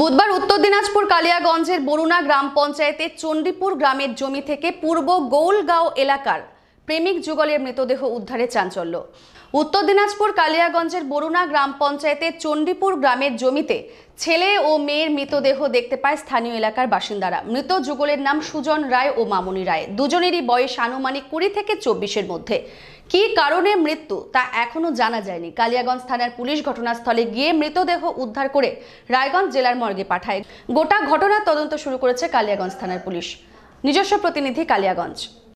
বুধবার উত্তর দিনাজপুর কালিয়াগঞ্জের বরুণা গ্রাম পঞ্চায়েতের চণ্ডীপুর গ্রামের জমি থেকে পূর্ব গৌলগাঁও এলাকার প্রেমিক যুগলের মৃতদেহ উদ্ধারে চাঞ্চল্য উত্তর দিনাজপুর কালিয়াগঞ্জের বরুণা গ্রাম পঞ্চায়েতের চণ্ডীপুর গ্রামের জমিতে ছেলে ও মেয়ের মৃতদেহ দেখতে পায় স্থানীয় এলাকার বাসিন্দারা মৃত যুগলের নাম সুজন রায় ও মামুনি রায় দুজনেরই বয়স আনুমানিক কুড়ি থেকে চব্বিশের মধ্যে কি কারণে মৃত্যু তা এখনও জানা যায়নি কালিয়াগঞ্জ থানার পুলিশ ঘটনাস্থলে গিয়ে মৃতদেহ উদ্ধার করে রায়গঞ্জ জেলার মর্গে পাঠায় গোটা ঘটনার তদন্ত শুরু করেছে কালিয়াগঞ্জ থানার পুলিশ নিজস্ব প্রতিনিধি কালিয়াগঞ্জ